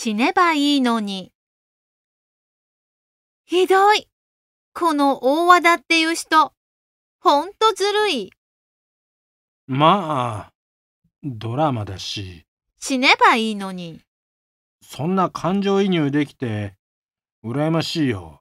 死ねばいいのに。ひどい。この大和田っていう人、ほんとずるい。まあ、ドラマだし。死ねばいいのに。そんな感情移入できて、羨ましいよ。